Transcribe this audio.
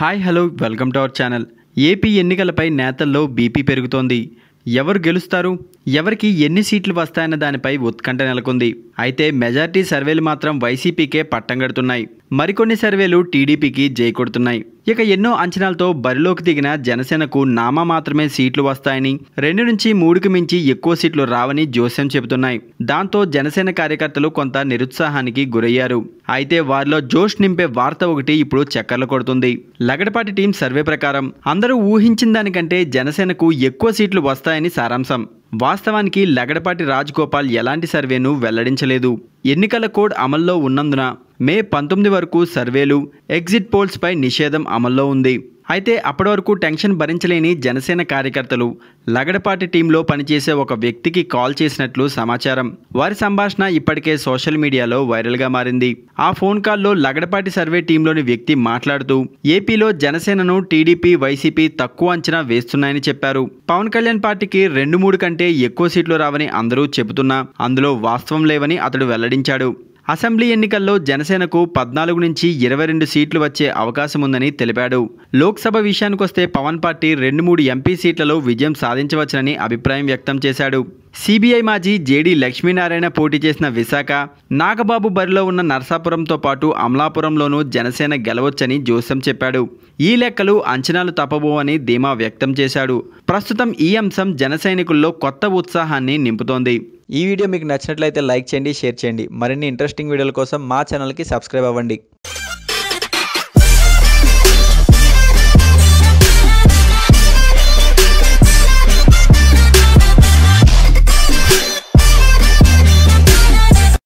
hi hello welcome to our channel AP ఎన్నికలపై నేతల్లో BP పెరుగుతోంది ఎవరు గెలుస్తారు ఎవరికి ఎన్ని సీట్లు వస్తాయన్న దానిపై ఉత్కంఠ నెలకొంది అయితే మెజార్టీ సర్వేలు మాత్రం వైసీపీకే పట్టం కడుతున్నాయి మరికొన్ని సర్వేలు టీడీపీకి జయకొడుతున్నాయి కొడుతున్నాయి ఇక ఎన్నో అంచనాలతో బరిలోకి దిగిన జనసేనకు నామా మాత్రమే సీట్లు వస్తాయని రెండు నుంచి మూడుకి మించి ఎక్కువ సీట్లు రావని జోస్యం చెబుతున్నాయి దాంతో జనసేన కార్యకర్తలు కొంత నిరుత్సాహానికి గురయ్యారు అయితే వారిలో జోష్ నింపే వార్త ఒకటి ఇప్పుడు చక్కర్లు కొడుతుంది లగడపాటి టీం సర్వే ప్రకారం అందరూ ఊహించిన దానికంటే జనసేనకు ఎక్కువ సీట్లు వస్తాయని సారాంశం వాస్తవానికి లగడపాటి రాజగోపాల్ ఎలాంటి సర్వేను వెల్లడించలేదు ఎన్నికల కోడ్ అమల్లో ఉన్నందున మే పంతొమ్మిది వరకు సర్వేలు ఎగ్జిట్ పోల్స్పై నిషేధం అమల్లో ఉంది అయితే అప్పటి వరకు టెన్షన్ భరించలేని జనసేన కార్యకర్తలు లగడపాటి టీంలో పనిచేసే ఒక వ్యక్తికి కాల్ చేసినట్లు సమాచారం వారి సంభాషణ ఇప్పటికే సోషల్ మీడియాలో వైరల్గా మారింది ఆ ఫోన్ కాల్లో లగడపాటి సర్వే టీంలోని వ్యక్తి మాట్లాడుతూ ఏపీలో జనసేనను టీడీపీ వైసీపీ తక్కువ అంచనా వేస్తున్నాయని చెప్పారు పవన్ కళ్యాణ్ పార్టీకి రెండు మూడు కంటే ఎక్కువ సీట్లు రావని అందరూ చెబుతున్నా అందులో వాస్తవం లేవని అతడు వెల్లడించాడు అసెంబ్లీ ఎన్నికల్లో జనసేనకు పద్నాలుగు నుంచి ఇరవై రెండు సీట్లు వచ్చే అవకాశం ఉందని తెలిపాడు లోక్సభ విషయానికొస్తే పవన్ పార్టీ రెండు మూడు ఎంపీ సీట్లలో విజయం సాధించవచ్చునని అభిప్రాయం వ్యక్తం చేశాడు సిబిఐ మాజీ జేడీ లక్ష్మీనారాయణ పోటీ చేసిన విశాఖ నాగబాబు బరిలో ఉన్న నర్సాపురంతో పాటు అమలాపురంలోనూ జనసేన గెలవచ్చని జోసం చెప్పాడు ఈ లెక్కలు అంచనాలు తప్పబోవని ధీమా వ్యక్తం చేశాడు ప్రస్తుతం ఈ అంశం జనసైనికుల్లో కొత్త ఉత్సాహాన్ని నింపుతోంది ఈ వీడియో మీకు నచ్చినట్లయితే లైక్ చేయండి షేర్ చేయండి మరిన్ని ఇంట్రెస్టింగ్ వీడియోల కోసం మా ఛానల్కి సబ్స్క్రైబ్ అవ్వండి